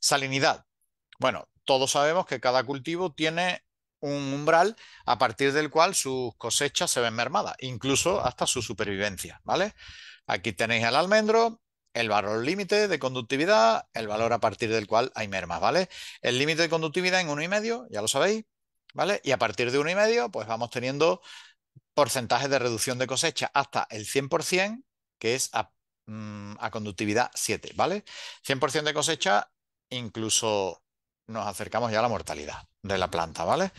Salinidad. Bueno, todos sabemos que cada cultivo tiene un umbral a partir del cual sus cosechas se ven mermadas, incluso hasta su supervivencia, ¿vale? Aquí tenéis el almendro, el valor límite de conductividad, el valor a partir del cual hay mermas, ¿vale? El límite de conductividad en 1,5, ya lo sabéis, ¿vale? Y a partir de 1,5, pues vamos teniendo porcentajes de reducción de cosecha hasta el 100%, que es a, mm, a conductividad 7, ¿vale? 100% de cosecha incluso nos acercamos ya a la mortalidad de la planta, ¿vale?